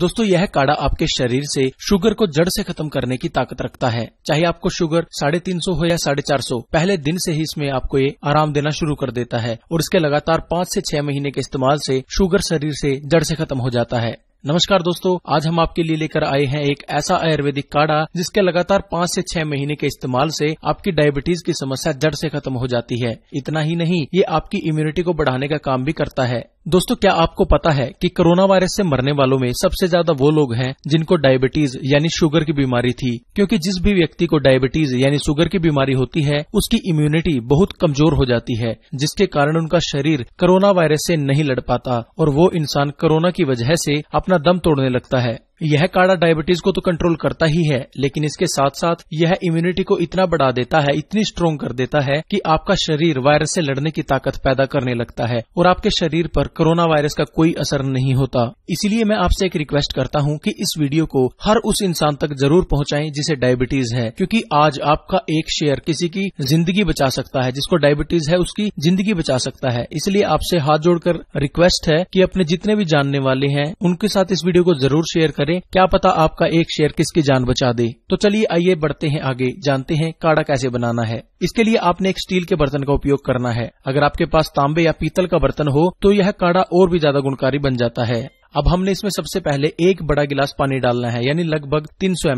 दोस्तों यह काढ़ा आपके शरीर से शुगर को जड़ से खत्म करने की ताकत रखता है चाहे आपको शुगर साढ़े तीन सौ हो या साढ़े चार सौ पहले दिन से ही इसमें आपको ये आराम देना शुरू कर देता है और इसके लगातार पाँच से छह महीने के इस्तेमाल से शुगर शरीर से जड़ से खत्म हो जाता है नमस्कार दोस्तों आज हम आपके लिए लेकर आए हैं एक ऐसा आयुर्वेदिक काढ़ा जिसके लगातार पाँच से छह महीने के इस्तेमाल से आपकी डायबिटीज की समस्या जड़ से खत्म हो जाती है इतना ही नहीं ये आपकी इम्यूनिटी को बढ़ाने का काम भी करता है दोस्तों क्या आपको पता है कि कोरोना वायरस से मरने वालों में सबसे ज्यादा वो लोग हैं जिनको डायबिटीज यानी शुगर की बीमारी थी क्योंकि जिस भी व्यक्ति को डायबिटीज यानी शुगर की बीमारी होती है उसकी इम्यूनिटी बहुत कमजोर हो जाती है जिसके कारण उनका शरीर कोरोना वायरस से नहीं लड़ पाता और वो इंसान कोरोना की वजह से अपना दम तोड़ने लगता है यह काढ़ा डायबिटीज को तो कंट्रोल करता ही है लेकिन इसके साथ साथ यह इम्यूनिटी को इतना बढ़ा देता है इतनी स्ट्रोंग कर देता है कि आपका शरीर वायरस से लड़ने की ताकत पैदा करने लगता है और आपके शरीर पर कोरोना वायरस का कोई असर नहीं होता इसीलिए मैं आपसे एक रिक्वेस्ट करता हूँ कि इस वीडियो को हर उस इंसान तक जरूर पहुँचाए जिसे डायबिटीज है क्यूँकी आज आपका एक शेयर किसी की जिंदगी बचा सकता है जिसको डायबिटीज है उसकी जिंदगी बचा सकता है इसलिए आपसे हाथ जोड़कर रिक्वेस्ट है की अपने जितने भी जानने वाले हैं उनके साथ इस वीडियो को जरूर शेयर कर करें क्या पता आपका एक शेयर किसकी जान बचा दे तो चलिए आइए बढ़ते हैं आगे जानते हैं काढ़ा कैसे बनाना है इसके लिए आपने एक स्टील के बर्तन का उपयोग करना है अगर आपके पास तांबे या पीतल का बर्तन हो तो यह काढ़ा और भी ज्यादा गुणकारी बन जाता है अब हमने इसमें सबसे पहले एक बड़ा गिलास पानी डालना है यानी लगभग 300 सौ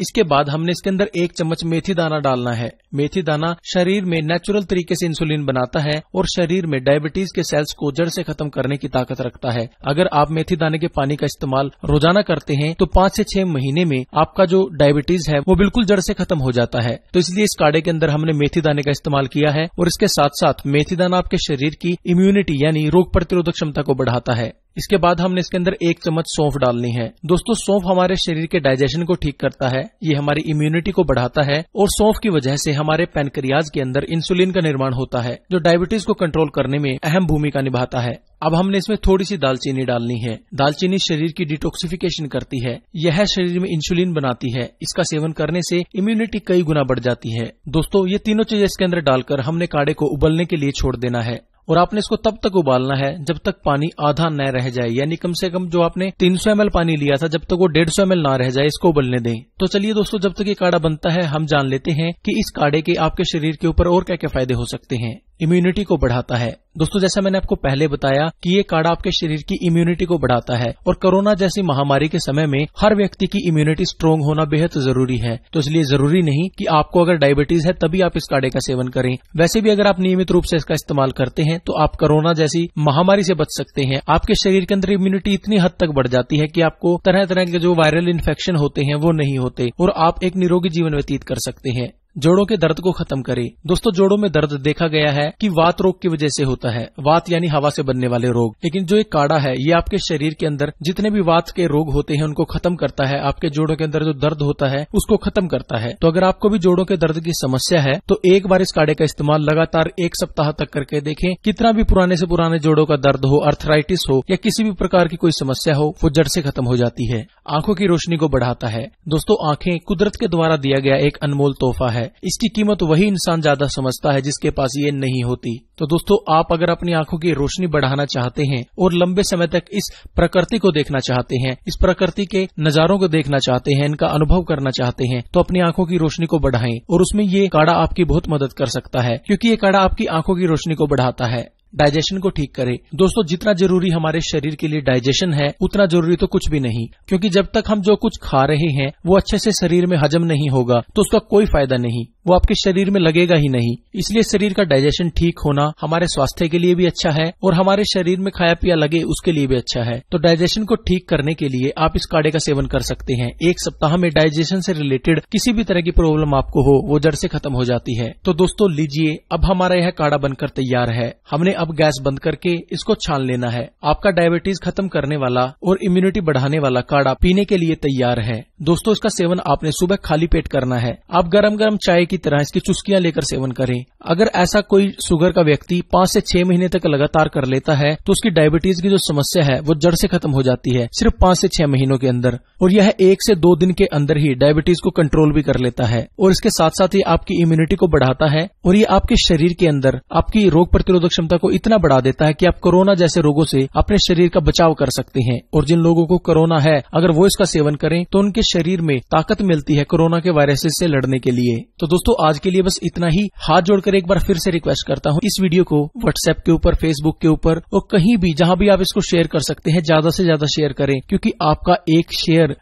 इसके बाद हमने इसके अंदर एक चम्मच मेथी दाना डालना है मेथी दाना शरीर में नेचुरल तरीके से इंसुलिन बनाता है और शरीर में डायबिटीज के सेल्स को जड़ से खत्म करने की ताकत रखता है अगर आप मेथी दाने के पानी का इस्तेमाल रोजाना करते हैं तो पाँच ऐसी छह महीने में आपका जो डायबिटीज है वो बिल्कुल जड़ से खत्म हो जाता है तो इसलिए इस काढ़े के अंदर हमने मेथी दाने का इस्तेमाल किया है और इसके साथ साथ मेथी दाना आपके शरीर की इम्यूनिटी यानी रोग प्रतिरोधक क्षमता को बढ़ाता है इसके बाद हमने इसके अंदर एक चम्मच सौंफ डालनी है दोस्तों सौंफ हमारे शरीर के डाइजेशन को ठीक करता है ये हमारी इम्यूनिटी को बढ़ाता है और सौंफ की वजह से हमारे पेनक्रियाज के अंदर इंसुलिन का निर्माण होता है जो डायबिटीज को कंट्रोल करने में अहम भूमिका निभाता है अब हमने इसमें थोड़ी सी दालचीनी डालनी है दालचीनी शरीर की डिटॉक्सिफिकेशन करती है यह शरीर में इंसुलिन बनाती है इसका सेवन करने से इम्यूनिटी कई गुना बढ़ जाती है दोस्तों ये तीनों चीजें इसके अंदर डालकर हमने काढ़े को उबलने के लिए छोड़ देना है और आपने इसको तब तक उबालना है जब तक पानी आधा न रह जाए यानी कम से कम जो आपने 300 सौ पानी लिया था जब तक वो 150 सौ ना रह जाए इसको उबलने दें तो चलिए दोस्तों जब तक ये काढ़ा बनता है हम जान लेते हैं कि इस काढ़े के आपके शरीर के ऊपर और क्या क्या फायदे हो सकते हैं इम्यूनिटी को बढ़ाता है दोस्तों जैसा मैंने आपको पहले बताया कि ये काढ़ा आपके शरीर की इम्यूनिटी को बढ़ाता है और कोरोना जैसी महामारी के समय में हर व्यक्ति की इम्यूनिटी स्ट्रांग होना बेहद जरूरी है तो इसलिए जरूरी नहीं कि आपको अगर डायबिटीज है तभी आप इस काढ़े का सेवन करें वैसे भी अगर आप नियमित रूप से इसका इस्तेमाल करते हैं तो आप कोरोना जैसी महामारी से बच सकते हैं आपके शरीर के अंदर इम्यूनिटी इतनी हद तक बढ़ जाती है की आपको तरह तरह के जो वायरल इन्फेक्शन होते हैं वो नहीं होते और आप एक निरोगी जीवन व्यतीत कर सकते हैं जोड़ों के दर्द को खत्म करे दोस्तों जोड़ों में दर्द देखा गया है कि वात रोग की वजह से होता है वात यानी हवा से बनने वाले रोग लेकिन जो एक काढ़ा है ये आपके शरीर के अंदर जितने भी वात के रोग होते हैं उनको खत्म करता है आपके जोड़ों के अंदर जो दर्द होता है उसको खत्म करता है तो अगर आपको भी जोड़ों के दर्द की समस्या है तो एक बार इस काढ़े का इस्तेमाल लगातार एक सप्ताह तक करके देखें कितना भी पुराने से पुराने जोड़ों का दर्द हो अर्थराइटिस हो या किसी भी प्रकार की कोई समस्या हो वो जड़ से खत्म हो जाती है आंखों की रोशनी को बढ़ाता है दोस्तों आंखें कुदरत के द्वारा दिया गया एक अनमोल तोहफा है है इसकी कीमत वही इंसान ज्यादा समझता है जिसके पास ये नहीं होती तो दोस्तों आप अगर अपनी आंखों की रोशनी बढ़ाना चाहते हैं और लंबे समय तक इस प्रकृति को देखना चाहते हैं इस प्रकृति के नजारों को देखना चाहते हैं इनका अनुभव करना चाहते हैं तो अपनी आंखों की रोशनी को बढ़ाएं और उसमें ये काढ़ा आपकी बहुत मदद कर सकता है क्योंकि ये काढ़ा आपकी आंखों की रोशनी को बढ़ाता है डाइजेशन को ठीक करे दोस्तों जितना जरूरी हमारे शरीर के लिए डाइजेशन है उतना जरूरी तो कुछ भी नहीं क्योंकि जब तक हम जो कुछ खा रहे हैं वो अच्छे से शरीर में हजम नहीं होगा तो उसका कोई फायदा नहीं वो आपके शरीर में लगेगा ही नहीं इसलिए शरीर का डाइजेशन ठीक होना हमारे स्वास्थ्य के लिए भी अच्छा है और हमारे शरीर में खाया पिया लगे उसके लिए भी अच्छा है तो डाइजेशन को ठीक करने के लिए आप इस काढ़े का सेवन कर सकते हैं एक सप्ताह में डाइजेशन से रिलेटेड किसी भी तरह की प्रॉब्लम आपको हो वो जड़ से खत्म हो जाती है तो दोस्तों लीजिए अब हमारा यह काढ़ा बनकर तैयार है हमने अब गैस बंद करके इसको छान लेना है आपका डायबिटीज खत्म करने वाला और इम्यूनिटी बढ़ाने वाला काढ़ा पीने के लिए तैयार है दोस्तों इसका सेवन आपने सुबह खाली पेट करना है आप गरम गरम चाय की की तरह इसकी चुस्कियां लेकर सेवन करें अगर ऐसा कोई शुगर का व्यक्ति पांच से छह महीने तक लगातार कर लेता है तो उसकी डायबिटीज की जो समस्या है वो जड़ से खत्म हो जाती है सिर्फ पाँच से छह महीनों के अंदर और यह एक से दो दिन के अंदर ही डायबिटीज को कंट्रोल भी कर लेता है और इसके साथ साथ ये आपकी इम्यूनिटी को बढ़ाता है और ये आपके शरीर के अंदर आपकी रोग प्रतिरोधक क्षमता को इतना बढ़ा देता है कि आप कोरोना जैसे रोगों से अपने शरीर का बचाव कर सकते हैं और जिन लोगों को कोरोना है अगर वो इसका सेवन करें तो उनके शरीर में ताकत मिलती है कोरोना के वायरसेस से लड़ने के लिए तो दोस्तों दोस्तों आज के लिए बस इतना ही हाथ जोड़कर एक बार फिर से रिक्वेस्ट करता हूँ इस वीडियो को व्हाट्सएप के ऊपर फेसबुक के ऊपर और कहीं भी जहाँ भी आप इसको शेयर कर सकते हैं ज्यादा से ज्यादा शेयर करें क्योंकि आपका एक शेयर